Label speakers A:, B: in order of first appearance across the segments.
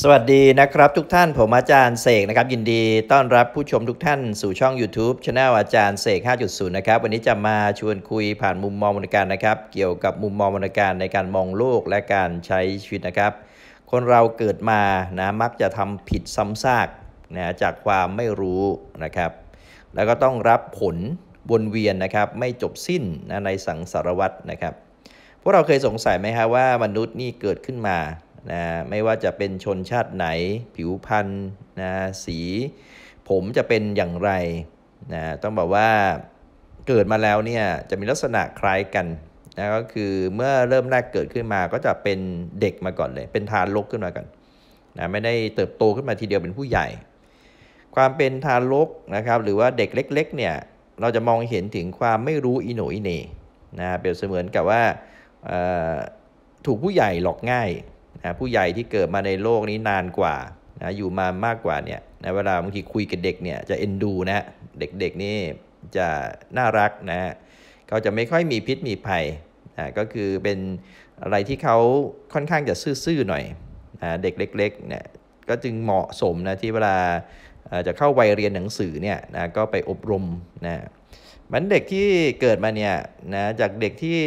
A: สวัสดีนะครับทุกท่านผมอาจารย์เสกนะครับ ยินดีต้อนรับผู้ชมทุกท่าน สู่ช่อง YouTube ช h anel อาจารย์เสก5.0 นะครับ วันนี้จะมาชวนคุยผ่านมุมมองวรรณการนะครับ เกี่ยวกับมุมมองวรรณการในการมองโลกและการใช้ชีวิตนะครับ คนเราเกิดมานะมักจะทำผิดซ้ำซากนะจากความไม่รู้นะครับ แล้วก็ต้องรับผลวนเวียนนะครับ ไม่จบสิ้นนะในสังสารวัตรนะครับ พวกเราเคยสงสัยไหมฮะว่ามนุษย์นี่เกิดขึ้นมานะไม่ว่าจะเป็นชนชาติไหน ผิวพรรณนะสี ผมจะเป็นอย่างไรนะต้องบอกว่าเกิดมาแล้วเนี่ย จะมีลักษณะคล้ายกันนะก็คือเมื่อเริ่มแรกเกิดขึ้นมาก็จะเป็นเด็กมาก่อนเลยเป็นทารกขึ้นมาก่อนนะไม่ได้เติบโตขึ้นมาทีเดียวเป็นผู้ใหญ่ ความเป็นทารกนะครับหรือว่าเด็กเล็กๆเนี่ย เราจะมองเห็นถึงความไม่รู้อิโนอิเนนะเปรียบเสมือนกับว่าถูกผู้ใหญ่หลอกง่ายนะผู้ใหญ่ที่เกิดมาในโลกนี้นานกว่านะอยู่มามากกว่าเนี่ยนะเวลาบางทีคุยกับเด็กเนี่ยจะเอ็นดูนะเด็กๆนี่จะน่ารักนะเขาจะไม่ค่อยมีพิษมีภัยนะก็คือเป็นอะไรที่เขาค่อนข้างจะซื่อๆหน่อยนะเด็กเล็กๆเนี่ย ก็จึงเหมาะสมนะที่เวลาจะเข้าวัยเรียนหนังสือเนี่ยนะก็ไปอบรมนะมันเด็กที่เกิดมาเนี่ยนะจากเด็กที่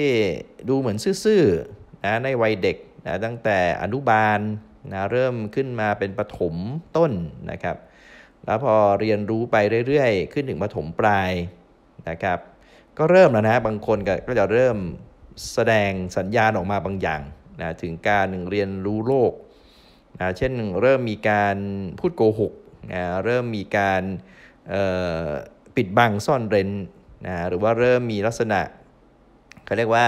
A: ดูเหมือนซื่อๆนะในวัยเด็กนะตั้งแต่อนุบาลนะเริ่มขึ้นมาเป็นปฐมต้นนะครับ แล้วพอเรียนรู้ไปเรื่อยๆ ขึ้นถึงปฐมปลายนะครับ ก็เริ่มแล้วนะ บางคนก็จะเริ่มแสดงสัญญาณออกมาบางอย่างนะถึงการเรียนรู้โลกนะเช่น เริ่มมีการพูดโกหกนะเริ่มมีการปิดบังซ่อนเร้นนะหรือว่าเริ่มมีลักษณะเขาเรียกว่า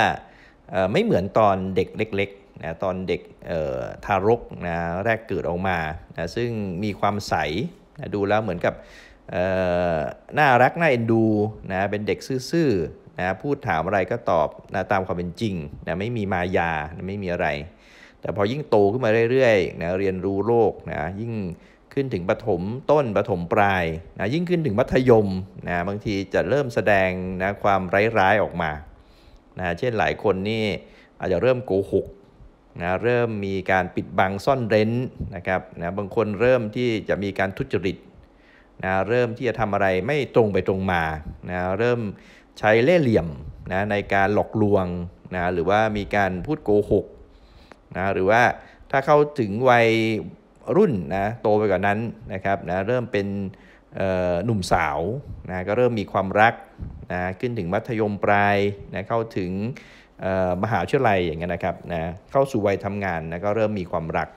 A: ไม่เหมือนตอนเด็กเล็กนะตอนเด็กทารกนะแรกเกิดออกมานะซึ่งมีความใสนะดูแล้วเหมือนกับน่ารักน่าเอ็นดูนะเป็นเด็กซื่อๆนะพูดถามอะไรก็ตอบนะตามความเป็นจริงนะไม่มีมายานะไม่มีอะไร แต่พอยิ่งโตขึ้นมาเรื่อยๆนะเรียนรู้โลกนะยิ่งขึ้นถึงปฐมต้นปฐมปลายนะยิ่งขึ้นถึงมัธยมนะบางทีจะเริ่มแสดงนะความร้ายๆออกมานะเช่นหลายคนนี่อาจจะเริ่มโกหกนะเริ่มมีการปิดบังซ่อนเร้นนะครับนะบางคนเริ่มที่จะมีการทุจริตนะเริ่มที่จะทำอะไรไม่ตรงไปตรงมานะเริ่มใช้เล่ห์เหลี่ยมนะในการหลอกลวงนะหรือว่ามีการพูดโกหกนะหรือว่าถ้าเข้าถึงวัยรุ่นนะโตไปกว่านั้นนะครับนะเริ่มเป็นหนุ่มสาวนะก็เริ่มมีความรักนะขึ้นถึงมัธยมปลายนะเข้าถึงมหาวิทยาลัยอย่างเงี้ยนะครับนะเข้าสู่วัยทำงานนะก็เริ่มมีความรัก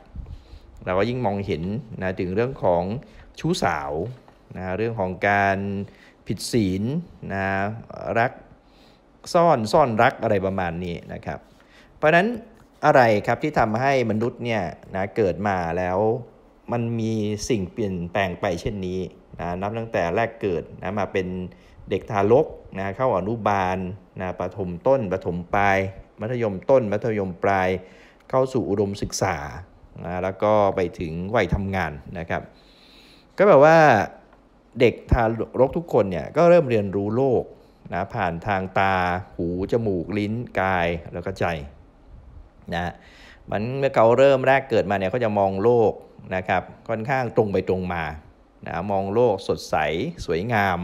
A: เราก็ยิ่งมองเห็นนะถึงเรื่องของชู้สาวนะเรื่องของการผิดศีลนะรักซ่อนซ่อนรักอะไรประมาณนี้นะครับ เพราะนั้นอะไรครับที่ทำาให้มนุษย์เนี่ยนะเกิดมาแล้วมันมีสิ่งเปลี่ยนแปลงไปเช่นนี้นะนับตั้งแต่แรกเกิดนะมาเป็นเด็กทารกนะเข้าอนุบาลนะประถมต้นประถมปลาย มัธยมต้น มัธยมปลาย เข้าสู่อุดมศึกษานะแล้วก็ไปถึงวัยทำงานนะครับ ก็แบบว่าเด็กทารกทุกคนเนี่ยก็เริ่มเรียนรู้โลกนะผ่านทางตาหูจมูกลิ้นกายแล้วก็ใจนะมันเมื่อเขาเริ่มแรกเกิดมาเนี่ยเขาจะมองโลกนะครับค่อนข้างตรงไปตรงมานะมองโลกสดใสสวยงาม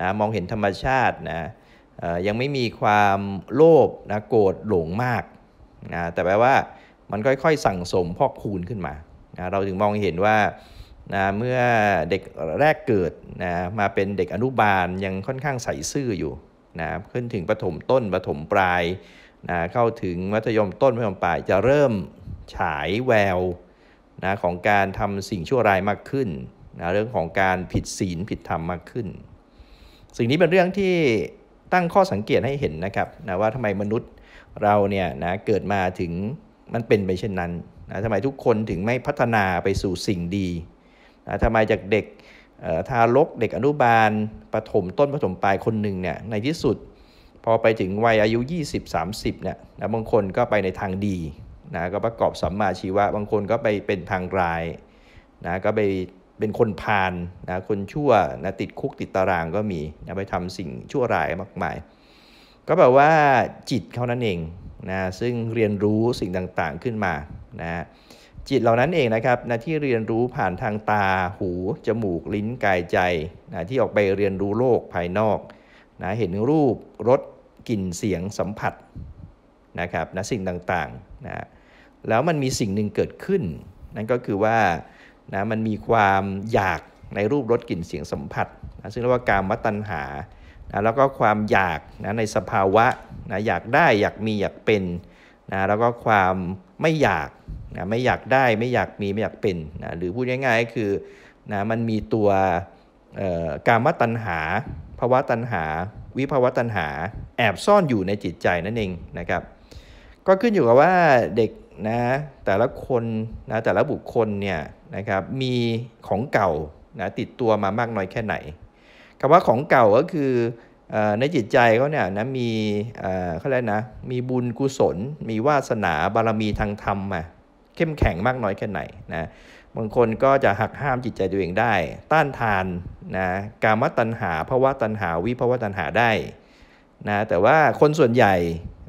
A: นะมองเห็นธรรมชาตินะยังไม่มีความโลภนะโกรธหลงมากนะแต่แปลว่ามันค่อยๆสั่งสมพอกคูณขึ้นมานะเราถึงมองเห็นว่านะเมื่อเด็กแรกเกิดนะมาเป็นเด็กอนุบาลยังค่อนข้างใสซื่ออยู่นะขึ้นถึงปฐมต้นปฐมปลายนะเข้าถึงมัธยมต้นมัธยมปลายจะเริ่มฉายแววนะของการทำสิ่งชั่วร้ายมากขึ้นนะเรื่องของการผิดศีลผิดธรรมมากขึ้น สิ่งนี้เป็นเรื่องที่ตั้งข้อสังเกตให้เห็นนะครับนะว่าทำไมมนุษย์เราเนี่ยนะเกิดมาถึง มันเป็นไปเช่นนั้นนะทำไมทุกคนถึงไม่พัฒนาไปสู่สิ่งดีนะทำไมจากเด็กทารกเด็กอนุบาลประถมต้นประถมปลายคนหนึ่งเนี่ยในที่สุด พอไปถึงวัยอายุ 20-30เนี่ยนะบางคนก็ไปในทางดีนะก็ประกอบสัมมาชีวะบางคนก็ไปเป็นทางร้ายนะก็ไปเป็นคนพาลนะคนชั่วนะติดคุกติดตารางก็มีนะไปทำสิ่งชั่วร้ายมากมาย ก็แปลว่าจิตเขานั่นเองนะซึ่งเรียนรู้สิ่งต่างๆขึ้นมานะจิตเหล่านั้นเองนะครับนะที่เรียนรู้ผ่านทางตาหู จมูก ลิ้นกายใจนะที่ออกไปเรียนรู้โลกภายนอกนะเห็นรูปรสกลิ่นเสียงสัมผัสนะครับนะสิ่งต่างๆนะแล้วมันมีสิ่งหนึ่งเกิดขึ้นนั่นก็คือว่านะ มันมีความอยากในรูปรสกลิ่นเสียงสัมผัสนะซึ่งเรียกว่าการมัตัญหานะแล้วก็ความอยากนะในสภาวะนะอยากได้อยากมีอยากเป็นนะแล้วก็ความไม่อยากนะไม่อยากได้ไม่อยากมีไม่อยากเป็นนะหรือพูดง่ายๆคือ นะ มันมีตัวการมตัญหา ภาวะตัณหา วิภาวะตัณหาแอบซ่อนอยู่ในจิตใจนั่นเองนะครับ ก็ขึ้นอยู่กับว่าเด็กนะแต่ละคนนะแต่ละบุคคลเนี่ยนะครับ มีของเก่านะ ติดตัวมามากน้อยแค่ไหนคำว่าของเก่าก็คือในจิตใจเขาเนี่ยนะมีเขาเรียกนะมีบุญกุศล มีวาสนาบารมีทางธรรมมาเข้มแข็งมากน้อยแค่ไหนนะบางคนก็จะหักห้ามจิตใจตัวเองได้ ต้านทานนะกามตัณหาภาวะตัณหา วิภาวะตัณหาได้นะแต่ว่าคนส่วนใหญ่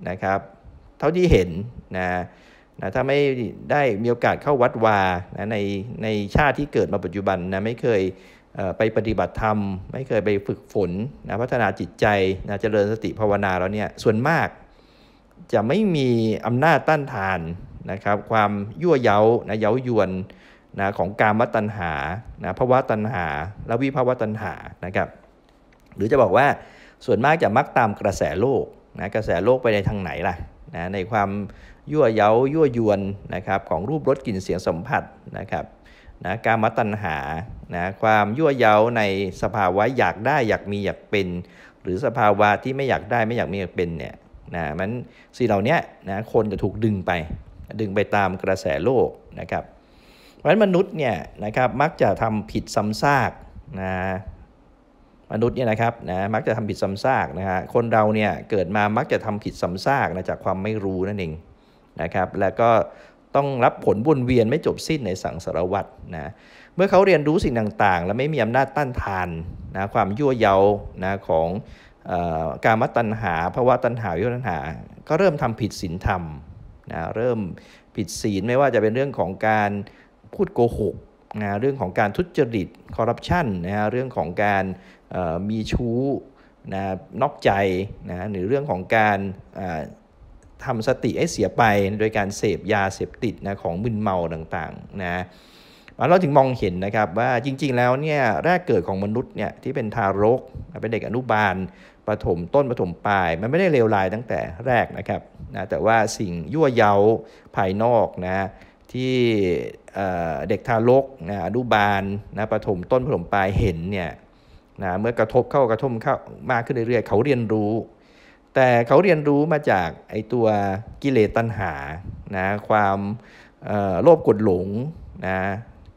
A: นะครับ เท่าที่เห็นนะนะถ้าไม่ได้มีโอกาสเข้าวัดวานะในในชาติที่เกิดมาปัจจุบันนะไม่เคยไปปฏิบัติธรรม ไม่เคยไปฝึกฝนนะพัฒนาจิตใจนะเจริญสติภาวนาแล้วเนี่ยส่วนมากจะไม่มีอำนาจต้านทานนะครับความยั่วเย้านะเย้ายวนนะของการวัตัญหานะภาวะตัญหาและวิภาวะตัญหานะครับหรือจะบอกว่าส่วนมากจะมักตามกระแสโลกนะกระแสโลกไปในทางไหนล่ะนะในความยั่วเย้ายั่วยวนนะครับ ของรูปรสกลิ่นเสียงสัมผัสนะครับนะการมตัณหานะความยั่วเย้าในสภาวะอยากได้อยากมีอยากเป็น หรือสภาวะที่ไม่อยากได้ไม่อยากมีอยากเป็นเนี่ยนะมันสิ่งเหล่านี้นะคนจะถูกดึงไปดึงไปตามกระแสโลกนะครับ เพราะฉะนั้นมนุษย์เนี่ยนะครับมักจะทำผิดซ้ำซากนะมนุษย์เนี่ยนะครับนะมักจะทำผิดซ้ำซากนะฮะคนเราเนี่ยเกิดมามักจะทำผิดซ้ำซากนะจากความไม่รู้นั่นเองนะครับแล้วก็ต้องรับผลวนเวียนไม่จบสิ้นในสังสารวัตรนะเมื่อเขาเรียนรู้สิ่งต่างๆ และไม่มีอำนาจต้านทานนะความยั่วเยานะของการมัตัญหาภาวะตัญหาวิตัญหา ก็เริ่มทำผิดศีลธรรมนะเริ่มผิดศีลไม่ว่าจะเป็นเรื่องของการพูดโกหกนะเรื่องของการทุจริตคอร์รัปชันนะฮะเรื่องของการมีชู้นะนอกใจนะหรือเรื่องของการทำสติให้เสียไป โดยการเสพยาเสพติดนะของมึนเมาต่างๆนะเราถึงมองเห็นนะครับว่าจริงๆแล้วเนี่ยแรกเกิดของมนุษย์เนี่ยที่เป็นทารก เป็นเด็กอนุบาลประถมต้นประถมปลายมันไม่ได้เลวร้ายตั้งแต่แรกนะครับนะแต่ว่าสิ่งยั่วเย้าภายนอกนะที่เด็กทารกนะอนุบาลนะประถมต้นประถมปลาย เห็นเนี่ยนะเมื่อกระทบเข้ากระทบเข้ามากขึ้นเรื่อยๆ เขาเรียนรู้ แต่เขาเรียนรู้มาจากไอตัวกิเลสตัณหานะความโลภกดหลงนะ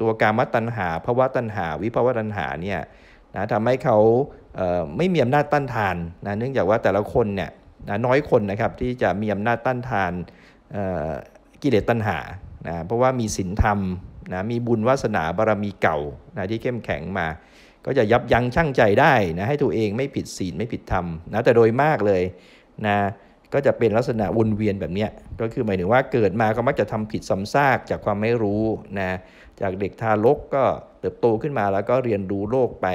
A: ตัวการมตัณหาภาวะตัณหา วิภาวะตัณหาเนี่ยนะทำให้เขาเไม่มีอำนาจต้านทานนะ เนื่องจากว่าแต่ละคนเนี่ยนะน้อยคนนะครับที่จะมีอำนาจต้านทานกิเลสตัณหานะเพราะว่ามีศีลธรรมนะมีบุญวาสนาบารมีเก่านะที่เข้มแข็งมา ก็จะยับยั้งชั่งใจได้นะให้ตัวเองไม่ผิดศีลไม่ผิดธรรมนะแต่โดยมากเลยนะก็จะเป็นลักษณะวนเวียนแบบนี้ก็คือหมายถึงว่าเกิดมาก็มักจะทำผิดซ้ำซากจากความไม่รู้นะจากเด็กทารกก็เติบโตขึ้นมาแล้วก็เรียนรู้โลกไป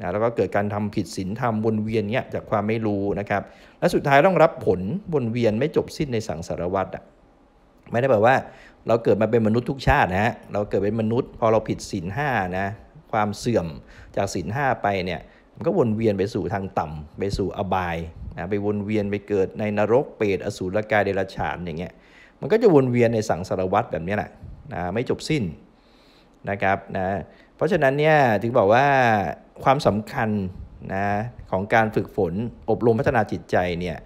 A: นะแล้วก็เกิดการทำผิดศีลธรรมวนเวียนเนี้ยจากความไม่รู้นะครับและสุดท้ายต้องรับผลวนเวียนไม่จบสิ้นในสังสารวัฏอ่ะไม่ได้แบบว่าเราเกิดมาเป็นมนุษย์ทุกชาตินะเราเกิดเป็นมนุษย์พอเราผิดศีลห้านะความเสื่อมจากศีลห้าไปเนี่ยมันก็วนเวียนไปสู่ทางต่ำไปสู่อบาย นะไปวนเวียนไปเกิดในนรกเปรตอสูรกายเดรัจฉานอย่างเงี้ยมันก็จะวนเวียนในสังสารวัฏแบบนี้แหละนะไม่จบสิ้นนะครับนะเพราะฉะนั้นเนี่ยถึงบอกว่าความสำคัญนะของการฝึกฝนอบรมพัฒนาจิตใจเนี่ย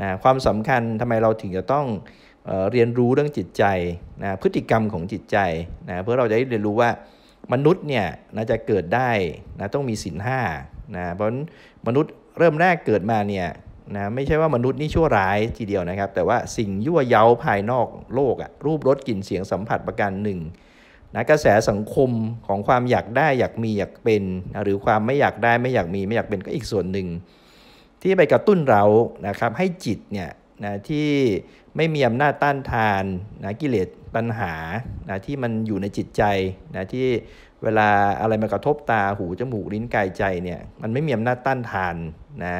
A: นะความสำคัญทำไมเราถึงจะต้องเรียนรู้เรื่องจิตใจนะพฤติกรรมของจิตใจนะเพื่อเราจะได้เรียนรู้ว่า มนุษย์เนี่ยนะจะเกิดได้นะต้องมีศีลห้านะเพราะมนุษย์เริ่มแรกเกิดมาเนี่ยนะไม่ใช่ว่ามนุษย์นี่ชั่วร้ายทีเดียวนะครับ แต่ว่าสิ่งยั่วเย้าภายนอกโลกอะรูปรสกลิ่นเสียงสัมผัสประการหนึ่งนะกระแสสังคมของความอยากได้อยากมีอยากเป็นนะหรือความไม่อยากได้ไม่อยากมีไม่อยากเป็นก็อีกส่วนหนึ่ง ที่ไปกระตุ้นเรานะครับให้จิตเนี่ยนะที่ไม่มีอำนาจต้านทานนะกิเลสปัญหานะที่มันอยู่ในจิตใจ นะที่เวลาอะไรมากระทบตาหูจมูก ลิ้นกายใจเนี่ยมันไม่มีอำนาจต้านทานนะ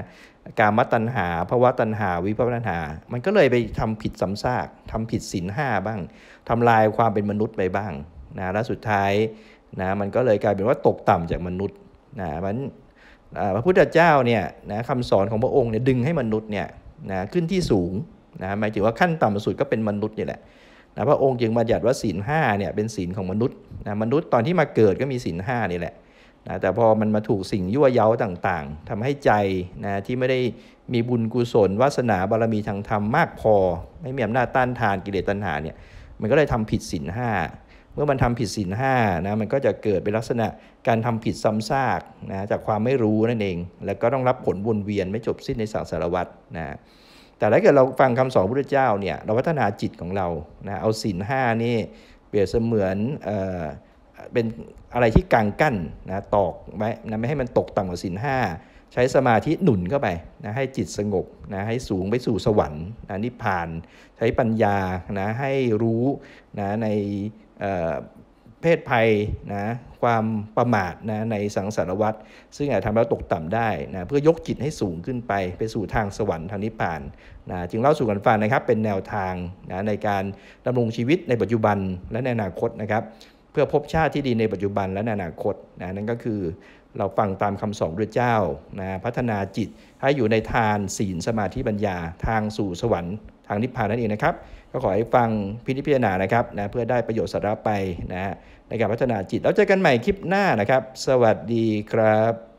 A: การมัตัญหาภาวะตัญหา วิภวตัญหา มันก็เลยไปทำผิดสำซากทำผิดศีลห้าบ้าง ทำลายความเป็นมนุษย์ไปบ้างนะและสุดท้ายนะมันก็เลยกลายเป็นว่าตกต่ำจากมนุษย์นะมันพระพุทธเจ้าเนี่ยนะคำสอนของพระองค์เนี่ยดึงให้มนุษย์เนี่ยนะขึ้นที่สูงนะหมายถึงว่าขั้นต่ำสุดก็เป็นมนุษย์นี่แหละนะพระองค์จึงบัญญัติว่าศีลห้าเนี่ยเป็นศีลของมนุษย์นะมนุษย์ตอนที่มาเกิดก็มีศีลห้านี่แหละนะแต่พอมันมาถูกสิ่งยั่วเย้าต่างๆ ทำให้ใจนะที่ไม่ได้มีบุญกุศลวาสนาบารมีทางธรรมมากพอไม่มีอำนาจต้านทานกิเลสตัณหาเนี่ยมันก็เลยทำผิดศีลห้าเมื่อมันทำผิดศีลห้านะ มันก็จะเกิดเป็นลักษณะการทำผิดซ้ำซากนะ จากความไม่รู้นั่นเอง แล้วก็ต้องรับผลวนเวียนไม่จบสิ้นในสังสารวัรนะ แต่ถ้าเกิดเราฟังคำสอนพระเจ้าเนี่ย เราพัฒนาจิตของเรา นะ เอาศีลห้านี่ เปรียบเสมือน เอ่อ เป็นอะไรที่กางกั้นนะ ตอกไว้นะ ไม่ให้มันตกต่ำกว่าศีลห้าใช้สมาธิหนุนเข้าไปนะ ให้จิตสงบนะ ให้สูงไปสู่สวรรค์นะนิพพาน ใช้ปัญญานะ ให้รู้นะ ในเพศภัยนะความประมาทนะในสังสารวัตรซึ่งอาจทำให้ตกต่ำได้นะเพื่อยกจิตให้สูงขึ้นไป ไปสู่ทางสวรรค์ทางนิพพานนะจึงเล่าสู่กันฟังนะครับ เป็นแนวทางนะในการดำรงชีวิตในปัจจุบันและในอนาคตนะครับ เพื่อพบชาติที่ดีในปัจจุบันและในอนาคตนะนั่นก็คือเราฟังตามคำสอนพระเจ้านะพัฒนาจิตให้อยู่ในทานศีลสมาธิปัญญาทางสู่สวรรค์ทางนิพพานนั่นเองนะครับก็ขอให้ฟังพิจิพิจารณานะครับนะเพื่อได้ประโยชน์สาระไปนะ ในการพัฒนาจิตแล้วเจอกันใหม่คลิปหน้านะครับ สวัสดีครับ